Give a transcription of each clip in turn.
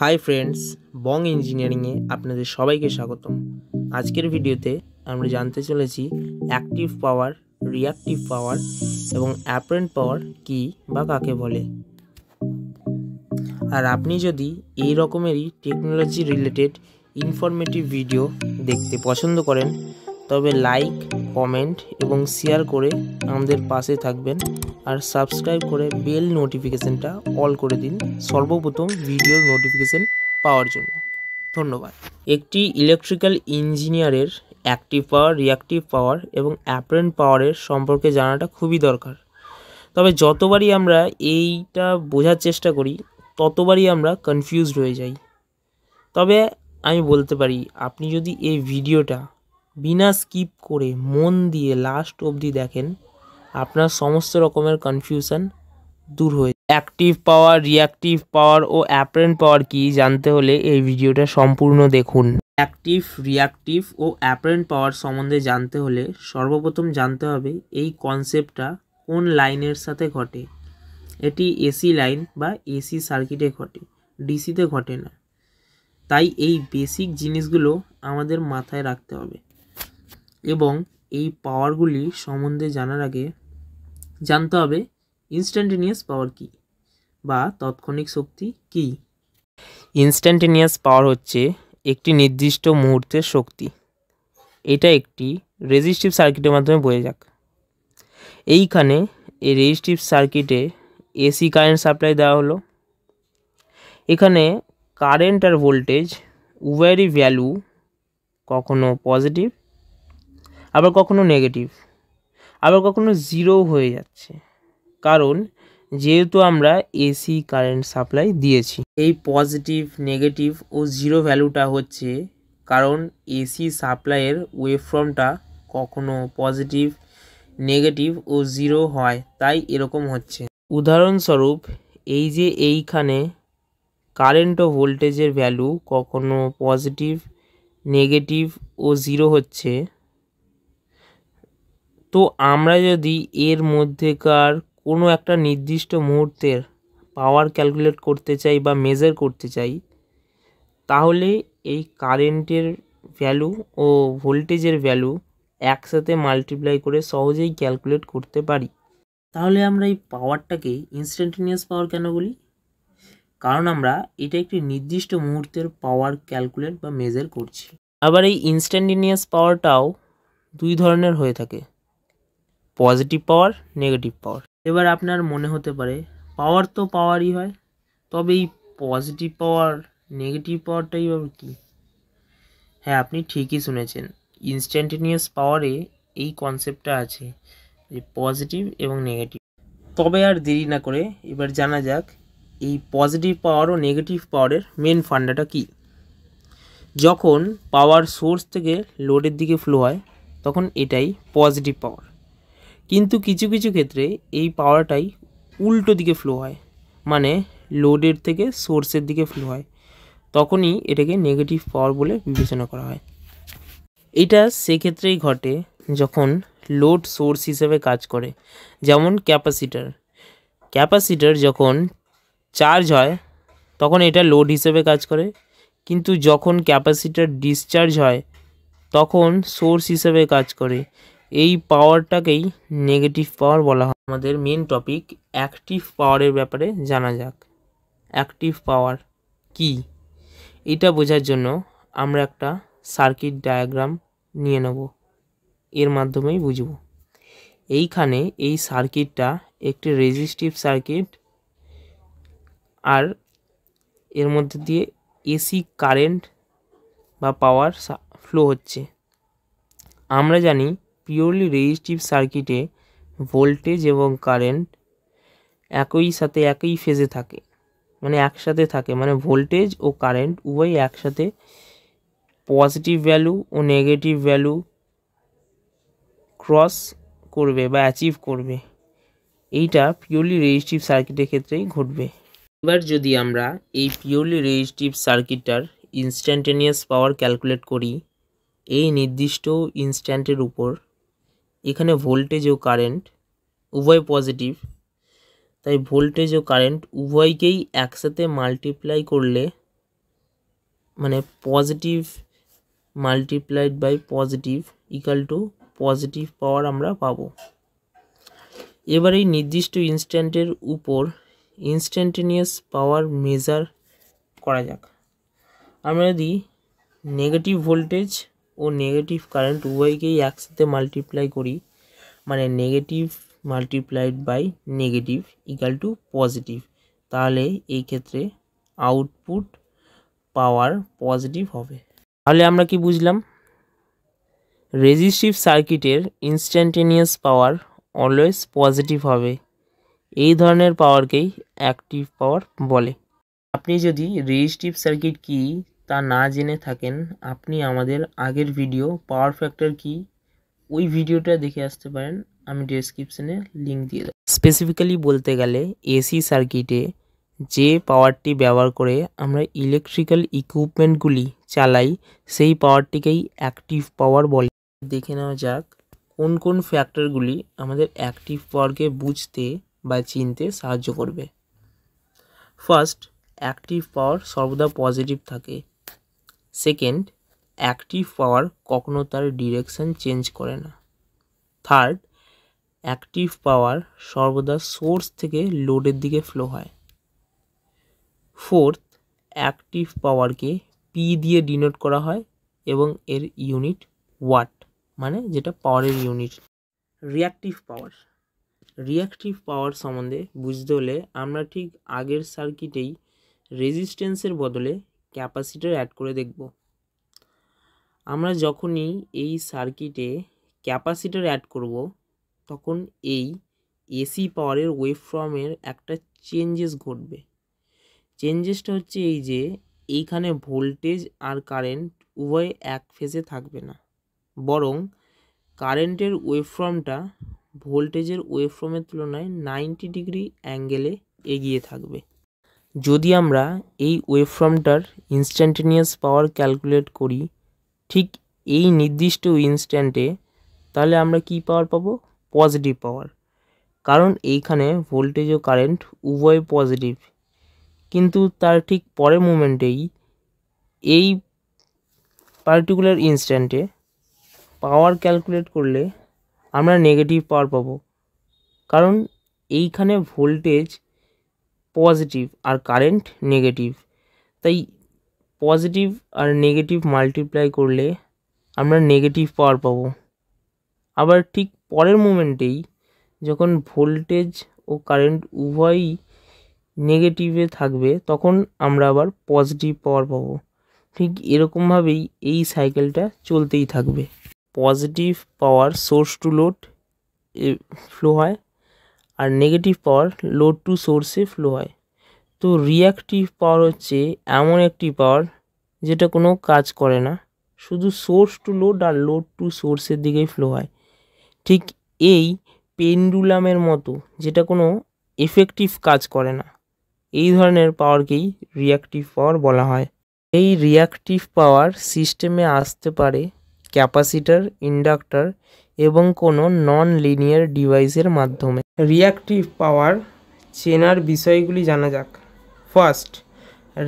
hi friends বং ইঞ্জিনিয়ারিংয়ে আপনাদের সবাইকে স্বাগতম আজকের ভিডিওতে আমরা জানতে চলেছি অ্যাক্টিভ পাওয়ার রিয়াক্টিভ পাওয়ার এবং অ্যাপ্রেন্ট পাওয়ার কি বা কাকে বলে আর আপনি যদি এই রকমেরই টেকনোলজি রিলেটেড ইনফরমেটিভ ভিডিও দেখতে পছন্দ করেন তবে লাইক কমেন্ট এবং শেয়ার করে আমাদের পাশে থাকবেন আর সাবস্ক্রাইব করে বেল নোটিফিকেশানটা অল করে দিন সর্বপ্রথম ভিডিওর নোটিফিকেশান পাওয়ার জন্য ধন্যবাদ একটি ইলেকট্রিক্যাল ইঞ্জিনিয়ারের অ্যাক্টিভ পাওয়ার রিয়াক্টিভ পাওয়ার এবং অ্যাপ্রেন্ট পাওয়ারের সম্পর্কে জানাটা খুবই দরকার তবে যতবারই আমরা এইটা বোঝার চেষ্টা করি ততবারই আমরা কনফিউজড হয়ে যাই তবে আমি বলতে পারি আপনি যদি এই ভিডিওটা বিনা স্কিপ করে মন দিয়ে লাস্ট অবধি দেখেন আপনার সমস্ত রকমের কনফিউশন দূর হয়ে অ্যাক্টিভ পাওয়ার রিয়াক্টিভ পাওয়ার ও অ্যাপারেন্ট পাওয়ার কি জানতে হলে এই ভিডিওটা সম্পূর্ণ দেখুন অ্যাক্টিভ রিয়াক্টিভ ও অ্যাপারেন্ট পাওয়ার সম্বন্ধে জানতে হলে সর্বপ্রথম জানতে হবে এই কনসেপ্টটা কোন লাইনের সাথে ঘটে এটি এসি লাইন বা এসি সার্কিটে ঘটে ডিসিতে ঘটে না তাই এই বেসিক জিনিসগুলো আমাদের মাথায় রাখতে হবে এবং এই পাওয়ারগুলি সম্বন্ধে জানার আগে জানতে হবে ইনস্ট্যান্টেনিয়াস পাওয়ার কি বা তাৎক্ষণিক শক্তি কি ইনস্ট্যান্টেনিয়াস পাওয়ার হচ্ছে একটি নির্দিষ্ট মুহূর্তের শক্তি এটা একটি রেজিস্টিভ সার্কিটের মাধ্যমে বোঝা যাক এইখানে এই রেজিস্টিভ সার্কিটে এসি কারেন্ট সাপ্লাই দেওয়া হলো এখানে কারেন্ট আর ভোল্টেজ উভয়েরই ভ্যালু কখনো পজিটিভ আবার কখনো নেগেটিভ আবার কখনো জিরো হয়ে যাচ্ছে কারণ যেহেতু আমরা এসি কারেন্ট সাপ্লাই দিয়েছি এই পজিটিভ নেগেটিভ ও জিরো ভ্যালুটা হচ্ছে কারণ এসি সাপ্লাইয়ের ওয়েভফর্মটা কখনো পজিটিভ নেগেটিভ ও জিরো হয় তাই এরকম হচ্ছে উদাহরণস্বরূপ এই যে এইখানে কারেন্ট ও ভোল্টেজের ভ্যালু কখনো পজিটিভ নেগেটিভ ও জিরো হচ্ছে তো আমরা যদি এর মধ্যেকার কোনো একটা নির্দিষ্ট মুহূর্তের পাওয়ার ক্যালকুলেট করতে চাই বা মেজার করতে চাই তাহলে এই কারেন্টের ভ্যালু ও ভোল্টেজের ভ্যালু একসাথে মাল্টিপ্লাই করে সহজেই ক্যালকুলেট করতে পারি তাহলে আমরা এই পাওয়ারটাকে ইনস্ট্যান্টেনিয়াস পাওয়ার কেন বলি কারণ আমরা এটা একটি নির্দিষ্ট মুহূর্তের পাওয়ার ক্যালকুলেট বা মেজার করছি আবার এই ইনস্ট্যান্টেনিয়াস পাওয়ারটাও দুই ধরনের হয়ে থাকে পজিটিভ পাওয়ার নেগেটিভ পাওয়ার এবার আপনার মনে হতে পারে পাওয়ার তো পাওয়ারই হয় তবে এই পজিটিভ পাওয়ার নেগেটিভ পাওয়ারটাই আবার কী হ্যাঁ আপনি ঠিকই শুনেছেন ইনস্ট্যান্টেনিয়াস পাওয়ারে এই কনসেপ্টটা আছে যে পজিটিভ এবং নেগেটিভ তবে আর দেরি না করে এবার জানা যাক এই পজিটিভ পাওয়ার ও নেগেটিভ পাওয়ারের মেন ফান্ডাটা কি যখন পাওয়ার সোর্স থেকে লোডের দিকে ফ্লো হয় তখন এটাই পজিটিভ পাওয়ার কিন্তু কিছু কিছু ক্ষেত্রে এই পাওয়ারটাই উল্টো দিকে ফ্লো হয় মানে লোডের থেকে সোর্সের দিকে ফ্লো হয় তখনই এটাকে নেগেটিভ পাওয়ার বলে বিবেচনা করা হয় এটা সেক্ষেত্রেই ঘটে যখন লোড সোর্স হিসেবে কাজ করে যেমন ক্যাপাসিটার ক্যাপাসিটার যখন চার্জ হয় তখন এটা লোড হিসেবে কাজ করে কিন্তু যখন ক্যাপাসিটার ডিসচার্জ হয় তখন সোর্স হিসেবে কাজ করে এই পাওয়ারটাকেই নেগেটিভ পাওয়ার বলা হয় আমাদের মেন টপিক অ্যাক্টিভ পাওয়ারের ব্যাপারে জানা যাক অ্যাক্টিভ পাওয়ার কি এটা বোঝার জন্য আমরা একটা সার্কিট ডায়াগ্রাম নিয়ে নেব এর মাধ্যমেই বুঝব এইখানে এই সার্কিটটা একটি রেজিস্টিভ সার্কিট আর এর মধ্যে দিয়ে এসি কারেন্ট বা পাওয়ার ফ্লো হচ্ছে আমরা জানি পিওরলি রেজিস্টিভ সার্কিটে ভোল্টেজ এবং কারেন্ট একই সাথে একই ফেজে থাকে মানে একসাথে থাকে মানে ভোল্টেজ ও কারেন্ট উভয় একসাথে পজিটিভ ভ্যালু ও নেগেটিভ ভ্যালু ক্রস করবে বা অ্যাচিভ করবে এইটা পিওরলি রেজিস্টিভ সার্কিটের ক্ষেত্রেই ঘটবে এবার যদি আমরা এই পিওরলি রেজিস্টিভ সার্কিটটার ইনস্ট্যান্টেনিয়াস পাওয়ার ক্যালকুলেট করি এই নির্দিষ্ট ইনস্ট্যান্টের উপর এখানে ভোল্টেজ ও কারেন্ট উভয় পজিটিভ তাই ভোল্টেজ ও কারেন্ট উভয়কেই একসাথে মাল্টিপ্লাই করলে মানে positive multiplied by positive equal to positive power আমরা পাবো এবারে এই নির্দিষ্ট ইনস্ট্যান্টের উপর ইনস্ট্যান্টেনিয়াস পাওয়ার মেজার করা যাক আমরা যদি নেগেটিভ ভোল্টেজ ও নেগেটিভ কারেন্ট u কে x তে মাল্টিপ্লাই করি মানে negative multiplied by negative equal to positive তাহলে এই ক্ষেত্রে আউটপুট পাওয়ার পজিটিভ হবে তাহলে আমরা কি বুঝলাম রেজিসটিভ সার্কিটের ইনস্ট্যান্টেনিয়াস পাওয়ার অলওয়েজ পজিটিভ হবে এই ধরনের পাওয়ারকেই অ্যাকটিভ পাওয়ার বলে আপনি যদি রেজিসটিভ সার্কিট কি তা না জেনে থাকেন আপনি আমাদের আগের ভিডিও পাওয়ার ফ্যাক্টর কি ওই ভিডিওটা দেখে আসতে পারেন আমি ডিসক্রিপশানে লিঙ্ক দিয়ে দেব স্পেসিফিক্যালি বলতে গেলে এসি সার্কিটে যে পাওয়ারটি ব্যবহার করে আমরা ইলেকট্রিক্যাল ইকুইপমেন্টগুলি চালাই সেই পাওয়ারটিকেই অ্যাক্টিভ পাওয়ার বলে দেখে নেওয়া যাক কোন কোন ফ্যাক্টরগুলি আমাদের অ্যাক্টিভ পাওয়ারকে বুঝতে বা চিনতে সাহায্য করবে ফার্স্ট অ্যাক্টিভ পাওয়ার সর্বদা পজিটিভ থাকে সেকেন্ড অ্যাক্টিভ পাওয়ার কখনও তার ডিরেকশান চেঞ্জ করে না থার্ড অ্যাক্টিভ পাওয়ার সর্বদা সোর্স থেকে লোডের দিকে ফ্লো হয় ফোর্থ অ্যাক্টিভ পাওয়ারকে পি দিয়ে ডিনোট করা হয় এবং এর ইউনিট ওয়াট মানে যেটা পাওয়ারের unit reactive power reactive power সম্বন্ধে বুঝতে হলে আমরা ঠিক আগের সার্কিটেই রেজিস্ট্যান্সের বদলে ক্যাপাসিটার অ্যাড করে দেখব আমরা যখনই এই সার্কিটে ক্যাপাসিটার অ্যাড করব তখন এই এসি পাওয়ারের ওয়েভফর্মের একটা চেঞ্জেস ঘটবে চেঞ্জেসটা হচ্ছে এই যে এইখানে ভোল্টেজ আর কারেন্ট উভয় এক ফেজে থাকবে না বরং কারেন্টের ওয়েভফর্মটা ভোল্টেজের ওয়েভফর্মের তুলনায় নাইনটি ডিগ্রি অ্যাঙ্গেলে এগিয়ে থাকবে যদি আমরা এই ওয়েবফর্মটার ইনস্ট্যান্টেনিয়াস পাওয়ার ক্যালকুলেট করি ঠিক এই নির্দিষ্ট ইনস্ট্যান্টে তাহলে আমরা কি পাওয়ার পাবো পজিটিভ পাওয়ার কারণ এইখানে ভোল্টেজ ও কারেন্ট উভয় পজিটিভ কিন্তু তার ঠিক পরের মুমেন্টেই এই পার্টিকুলার ইনস্ট্যান্টে পাওয়ার ক্যালকুলেট করলে আমরা নেগেটিভ পাওয়ার পাবো কারণ এইখানে ভোল্টেজ পজিটিভ আর কারেন্ট নেগেটিভ তাই পজিটিভ আর নেগেটিভ মাল্টিপ্লাই করলে আমরা নেগেটিভ পাওয়ার পাবো আবার ঠিক পরের মোমেন্টেই যখন ভোল্টেজ ও কারেন্ট উভয়ই নেগেটিভে থাকবে তখন আমরা আবার পজিটিভ পাওয়ার পাবো ঠিক এরকমভাবেই এই সাইকেলটা চলতেই থাকবে positive power source to load flow হয় আর নেগেটিভ পাওয়ার লোড টু সোর্সে ফ্লো হয় তো রিয়াক্টিভ পাওয়ার হচ্ছে এমন একটি পাওয়ার যেটা কোনো কাজ করে না শুধু সোর্স টু লোড আর লোড টু সোর্সের দিকেই ফ্লো হয় ঠিক এই পেন্ডুলামের মতো যেটা কোনো এফেক্টিভ কাজ করে না এই ধরনের পাওয়ারকেই রিয়াক্টিভ পাওয়ার বলা হয় এই রিয়াক্টিভ পাওয়ার সিস্টেমে আসতে পারে ক্যাপাসিটার ইন্ডাক্টর এবং কোনো নন লিনিয়ার ডিভাইসের মাধ্যমে রিঅ্যাকটিভ পাওয়ার চেনার বিষয়গুলি জানা যাক ফার্স্ট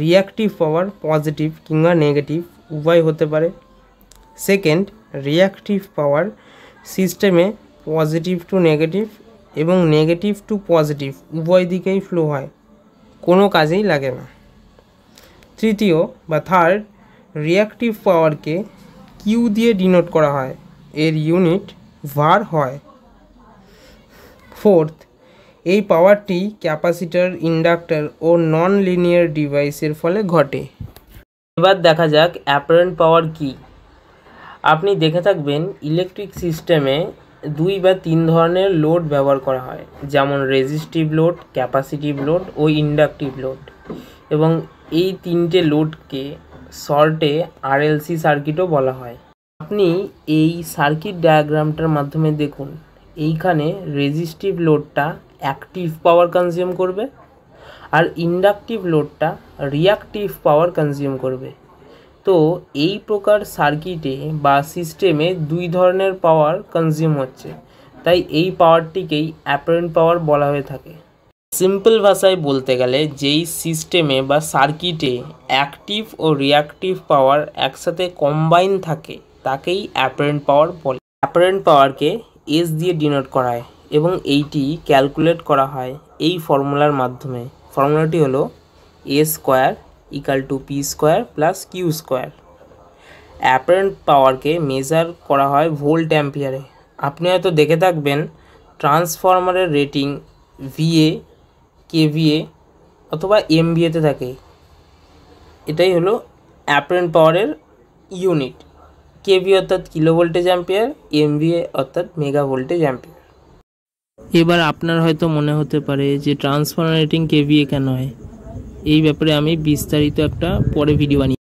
রিঅ্যাকটিভ পাওয়ার পজিটিভ কিংবা নেগেটিভ উভয় হতে পারে সেকেন্ড রিঅ্যাকটিভ পাওয়ার সিস্টেমে পজিটিভ টু নেগেটিভ এবং নেগেটিভ টু পজিটিভ উভয় দিকেই ফ্লো হয় কোনো কাজেই লাগে না তৃতীয় বা থার্ড রিঅ্যাকটিভ পাওয়ার কে কিউ দিয়ে ডিনোট করা হয় এর ইউনিট ভার হয় ফোর্থ এই পাওয়ারটি ক্যাপাসিটার ইন্ডাক্টর ও নন লিনিয়ার ডিভাইসের ফলে ঘটে এবার দেখা যাক অ্যাপারেন্ট পাওয়ার কি আপনি দেখে থাকবেন ইলেকট্রিক সিস্টেমে দুই বা তিন ধরনের লোড ব্যবহার করা হয় যেমন রেজিস্টিভ লোড ক্যাপাসিটিভ লোড ও ইন্ডাকটিভ লোড এবং এই তিনটে লোডকে শর্টে আরএলসি সার্কিটও বলা হয় আপনি এই সার্কিট ডায়াগ্রামটার মাধ্যমে দেখুন এইখানে রেজিস্টিভ লোডটা অ্যাক্টিভ পাওয়ার কনজিউম করবে আর ইন্ডাকটিভ লোডটা রিয়াক্টিভ পাওয়ার কনজিউম করবে তো এই প্রকার সার্কিটে বা সিস্টেমে দুই ধরনের পাওয়ার কনজিউম হচ্ছে তাই এই পাওয়ারটিকেই অ্যাপারেন্ট পাওয়ার বলা হয়ে থাকে সিম্পল ভাষায় বলতে গেলে যেই সিস্টেমে বা সার্কিটে অ্যাক্টিভ ও রিয়াক্টিভ পাওয়ার একসাথে কম্বাইন থাকে তাকেই অ্যাপারেন্ট পাওয়ার বলে অ্যাপারেন্ট পাওয়ারকে এস দিয়ে ডিনোট করা হয় এবং এইটি ক্যালকুলেট করা হয় এই ফর্মুলার মাধ্যমে ফর্মুলাটি হলো A square equal to P square plus Q square apparent পাওয়ারকে মেজার করা হয় ভোল্ট অ্যাম্পিয়ারে আপনি হয়তো দেখে থাকবেন ট্রান্সফর্মারের রেটিং ভিএ কেভিএ অথবা এমভিএতে থাকে এটাই হলো অ্যাপারেন্ট পাওয়ারের ইউনিট কেভি অর্থাৎ কিলো ভোল্টেজ অ্যাম্পিয়ার এমভিএ অর্থাৎ মেগা ভোল্টেজ অ্যাম্পিয়ার এবার আপনার হয়তো মনে হতে পারে যে ট্রান্সফর্মার কেভিএ কেন হয় এই ব্যাপারে আমি বিস্তারিত একটা পরে ভিডিও বানিয়ে